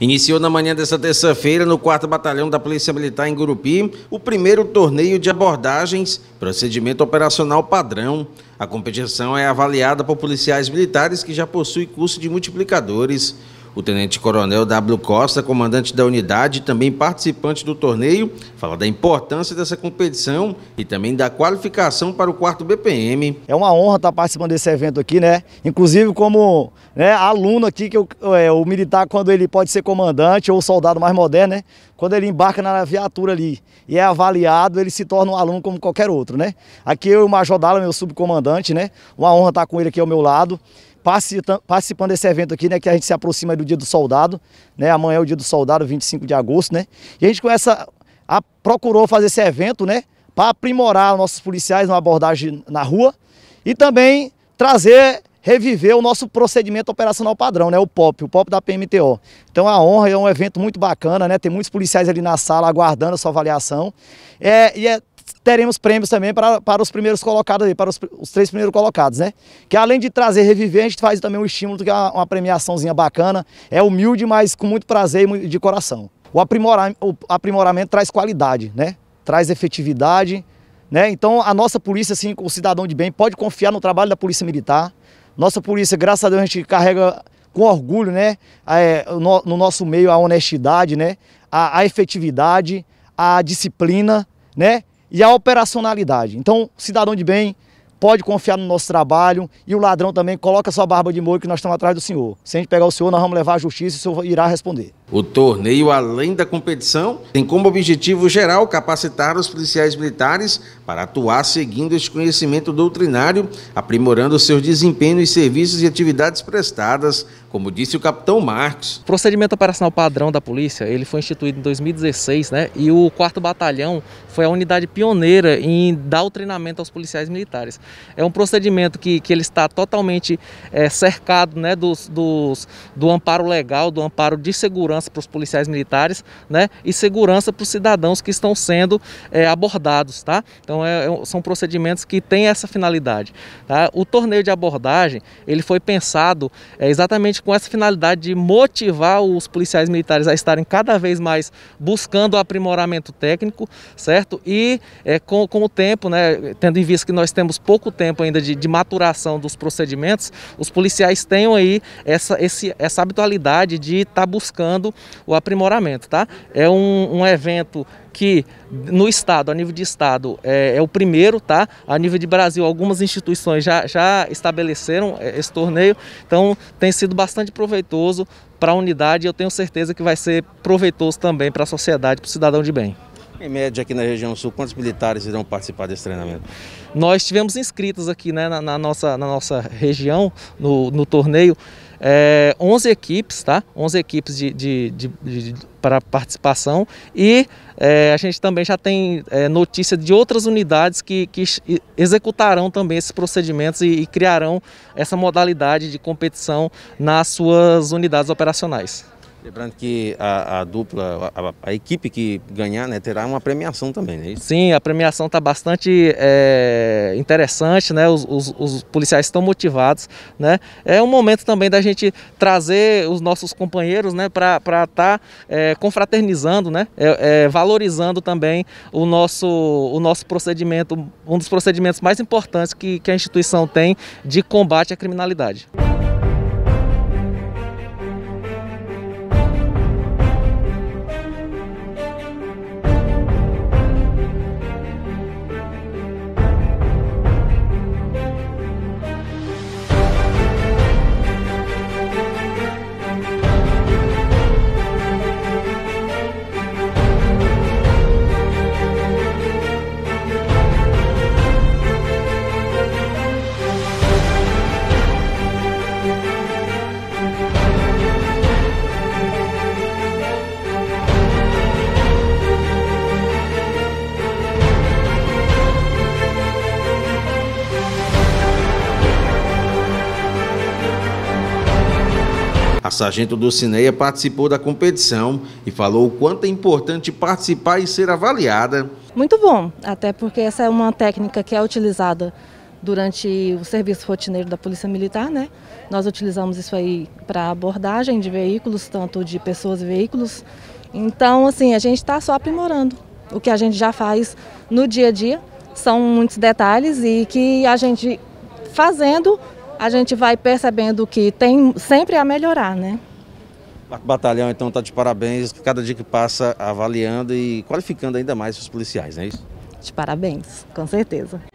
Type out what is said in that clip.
Iniciou na manhã desta terça-feira, no 4 Batalhão da Polícia Militar em Gurupi, o primeiro torneio de abordagens, procedimento operacional padrão. A competição é avaliada por policiais militares que já possuem curso de multiplicadores. O tenente-coronel W. Costa, comandante da unidade e também participante do torneio, fala da importância dessa competição e também da qualificação para o quarto BPM. É uma honra estar participando desse evento aqui, né? Inclusive como né, aluno aqui, que eu, é, o militar, quando ele pode ser comandante ou soldado mais moderno, né? Quando ele embarca na viatura ali e é avaliado, ele se torna um aluno como qualquer outro, né? Aqui eu e o Major Dala, meu subcomandante, né? Uma honra estar com ele aqui ao meu lado participando desse evento aqui, né, que a gente se aproxima do Dia do Soldado, né, amanhã é o Dia do Soldado, 25 de agosto, né, e a gente começa, a, procurou fazer esse evento, né, para aprimorar nossos policiais na abordagem na rua e também trazer reviver o nosso procedimento operacional padrão, né? O POP, o POP da PMTO. Então a honra é um evento muito bacana, né? Tem muitos policiais ali na sala aguardando a sua avaliação. É, e é, teremos prêmios também para, para os primeiros colocados aí, para os, os, três primeiros colocados, né? Que além de trazer reviver, a gente faz também um estímulo, que é uma, uma premiaçãozinha bacana. É humilde, mas com muito prazer e de coração. O, aprimorar, o aprimoramento traz qualidade, né? Traz efetividade, né? Então a nossa polícia, assim, o cidadão de bem, pode confiar no trabalho da polícia militar, nossa polícia, graças a Deus, a gente carrega com orgulho, né? É, no, no, nosso meio a honestidade, né? A, a, efetividade, a disciplina, né? E a operacionalidade. Então, cidadão de bem pode confiar no nosso trabalho e o ladrão também coloca sua barba de molho que nós estamos atrás do senhor. Se a gente pegar o senhor, nós vamos levar à justiça e o senhor irá responder. O torneio, além da competição, tem como objetivo geral capacitar os policiais militares para atuar seguindo este conhecimento doutrinário, aprimorando seus desempenhos, serviços e atividades prestadas, como disse o capitão Martins. O procedimento operacional padrão da polícia, ele foi instituído em 2016, né? E o 4 Batalhão foi a unidade pioneira em dar o treinamento aos policiais militares. É um procedimento que, que ele está totalmente é, cercado, né, dos, dos, do amparo legal, do amparo de segurança segurança para os policiais militares, né? E segurança para os cidadãos que estão sendo é, abordados, tá? Então é, é são procedimentos que têm essa finalidade. Tá? O torneio de abordagem ele foi pensado é, exatamente com essa finalidade de motivar os policiais militares a estarem cada vez mais buscando aprimoramento técnico, certo? E é, com, com o tempo, né? Tendo em vista que nós temos pouco tempo ainda de, de maturação dos procedimentos, os policiais tenham aí essa, esse, essa habitualidade de estar tá buscando o aprimoramento, tá? É um, um evento que no estado, a nível de estado, é, é, o primeiro, tá? A nível de Brasil, algumas instituições já, já estabeleceram é, esse torneio, então tem sido bastante proveitoso para a unidade e eu tenho certeza que vai ser proveitoso também para a sociedade, para o cidadão de bem. Em média, aqui na região sul, quantos militares irão participar desse treinamento? Nós tivemos inscritos aqui né, na, na nossa, na nossa região, no, no torneio, é, 11 equipes, tá? 11 equipes de, de, de, de para participação e é, a gente também já tem é, notícia de outras unidades que, que executarão também esses procedimentos e, e criarão essa modalidade de competição nas suas unidades operacionais. Lembrando que a, a dupla, a, a, equipe que ganhar, né, terá uma premiação também, né? Sim, a premiação está bastante é, interessante, né? Os, os, os, policiais estão motivados, né? É um momento também da gente trazer os nossos companheiros, né, para estar tá, é, confraternizando, né? É, é, valorizando também o nosso, o nosso procedimento, um dos procedimentos mais importantes que, que a instituição tem de combate à criminalidade. sargento Dulcineia participou da competição e falou o quanto é importante participar e ser avaliada. Muito bom, até porque essa é uma técnica que é utilizada durante o serviço rotineiro da Polícia Militar, né? Nós utilizamos isso aí para abordagem de veículos, tanto de pessoas e veículos. Então, assim, a gente está só aprimorando o que a gente já faz no dia a dia. São muitos detalhes e que a gente fazendo a gente vai percebendo que tem sempre a melhorar, né? O Batalhão, então, está de parabéns, cada dia que passa avaliando e qualificando ainda mais os policiais, não é isso? De parabéns, com certeza.